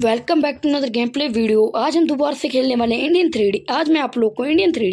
welcome back to another game play video आज हम दोबारा से खेलने वाले हैं इंडियन थ्री आज मैं आप लोग को इंडियन थ्री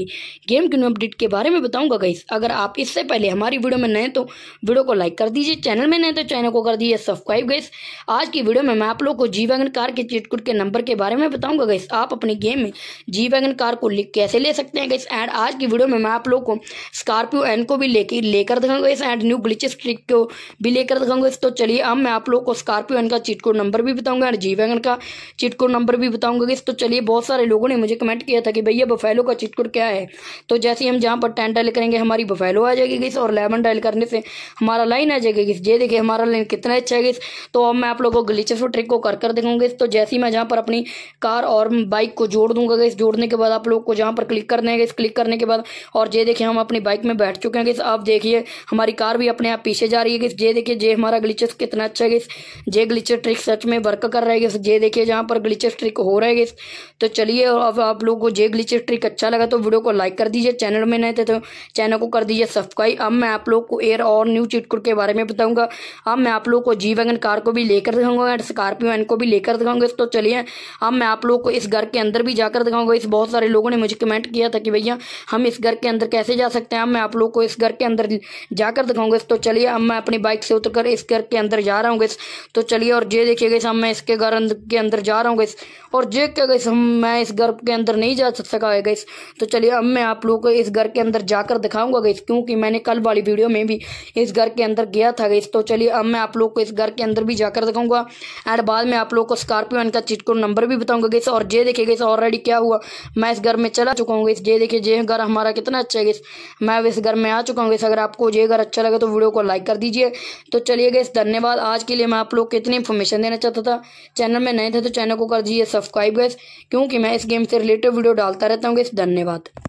गेम के न्यू अपडेट के बारे में बताऊंगा गई अगर आप इससे पहले हमारी वीडियो में नए तो वीडियो को लाइक कर दीजिए चैनल में नए तो चैनल को कर दीजिए सब्सक्राइब गाइस आज की वीडियो में मैं आप लोग को जी वैगन कार के चिटकुट के नंबर के बारे में बताऊँगा गई आप अपनी गेम में जी वैगन कार को कैसे ले सकते हैं गाइस एंड आज की वीडियो में मैं आप लोग को स्कॉर्पियो एन को भी लेकर लेकर दिखाऊंगा इस एंड न्यू ग्लिचेस ट्रिक को भी लेकर दिखाऊंगा इस तो चलिए अब मैं आप लोग को स्कॉर्पियो एन का चिटकुट नंबर भी बताऊँगा एंड जी वैगन का का चिटकोड नंबर भी बताऊंगा कि तो चलिए बहुत सारे लोगों ने मुझे कमेंट किया था कि भैया बफेलो का चिटकोड क्या है तो जैसे हम जहाँ पर टेन डायल करेंगे हमारी बफेलो आ जाएगी गई और इलेवन डायल करने से हमारा लाइन आ जाएगी गई ये देखिए हमारा लाइन कितना अच्छा है गई तो अब मैं आप लोगों को ग्लिचेस और ट्रिक को कर कर देखूँगी तो जैसे ही मैं जहाँ पर अपनी कार और बाइक को जोड़ दूंगा इस जोड़ने के बाद आप लोग को जहाँ पर क्लिक करने है गई क्लिक करने के बाद और ये देखिए हम अपनी बाइक में बैठ चुके हैं गई आप देखिए हमारी कार भी अपने आप पीछे जा रही है गई ये देखिए जे हमारा ग्लिचेस कितना अच्छा है गई जे ग्लिचर ट्रिक सच में वर्क कर रहा है गई ये देखिए जहाँ पर ग्लिचेस ट्रिक हो रहे हैं तो चलिए अब आप लोगों को जे ग्लिचेस ट्रिक अच्छा लगा तो वीडियो को लाइक कर दीजिए चैनल में नए थे तो चैनल को कर दीजिए सब्सक्राइब अब मैं आप लोग को एयर और न्यू चिटकुट के बारे में बताऊँगा अब मैं आप लोग को जी वैगन कार को भी लेकर दिखाऊंगा एंड स्कॉर्पियो एन को भी लेकर दिखाऊंगा तो चलिए अब मैं आप लोग को इस घर के अंदर भी जाकर दिखाऊंगा इस बहुत सारे लोगों ने मुझे कमेंट किया था कि भैया हम इस घर के अंदर कैसे जा सकते हैं अब मैं आप लोग को इस घर के अंदर जाकर दिखाऊंगा तो चलिए अब मैं अपनी बाइक से उतर इस घर के अंदर जा रहा हूँ तो चलिए और ये देखिएगा हम मैं इसके घर के के अंदर जा रहा हूँ गैस और जे के गैस हम मैं इस घर के अंदर नहीं जा सका है गैस तो चलिए अब मैं आप लोगों को इस घर के अंदर जाकर दिखाऊंगा गैस क्योंकि मैंने कल वाली वीडियो में भी इस घर के अंदर गया था गैस तो चलिए अब मैं आप लोग को इस घर के अंदर भी जाकर दिखाऊंगा एंड बाद में आप लोग को स्कॉर्पियो इनका चिटको नंबर भी बताऊँगा गैस और जे देखे गैस ऑलरेडी क्या हुआ मैं इस घर में चला चुका हूँ गैस जे देखिए जे घर हमारा कितना अच्छा है गैस मैं इस घर में आ चुका हूँ गैस अगर आपको ये घर अच्छा लगे तो वीडियो को लाइक कर दीजिए तो चलिए गैस धन्यवाद आज के लिए मैं आप लोग को इतनी इन्फॉर्मेशन देना चाहता था चैनल में नए नए थे तो चैनल को कर दीजिए सब्सक्राइब गैस क्योंकि मैं इस गेम से रिलेटेड वीडियो डालता रहता हूँ गैस धन्यवाद